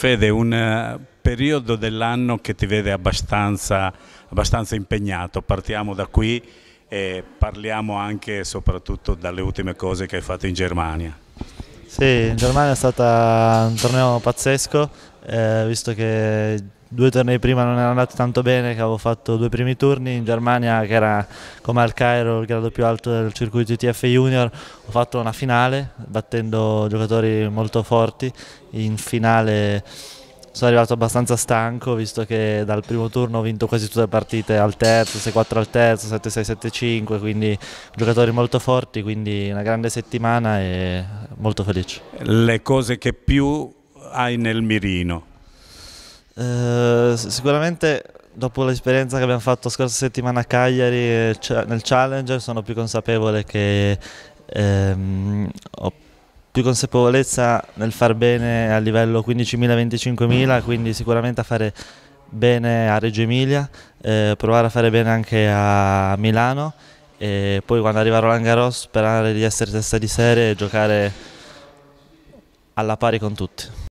Fede, un eh, periodo dell'anno che ti vede abbastanza, abbastanza impegnato, partiamo da qui e parliamo anche e soprattutto dalle ultime cose che hai fatto in Germania. Sì, in Germania è stato un torneo pazzesco, eh, visto che due tornei prima non era andato tanto bene, che avevo fatto due primi turni in Germania, che era come al Cairo il grado più alto del circuito ITF Junior, ho fatto una finale battendo giocatori molto forti, in finale sono arrivato abbastanza stanco visto che dal primo turno ho vinto quasi tutte le partite al terzo, 6-4 al terzo, 7-6, 7-5, quindi giocatori molto forti, quindi una grande settimana e molto felice. Le cose che più hai nel mirino? Eh, sicuramente dopo l'esperienza che abbiamo fatto scorsa settimana a Cagliari eh, nel Challenger sono più consapevole che ehm, ho più consapevolezza nel far bene a livello 15.000-25.000, quindi sicuramente a fare bene a Reggio Emilia, eh, provare a fare bene anche a Milano e poi quando arriva Roland Garros sperare di essere testa di serie e giocare alla pari con tutti.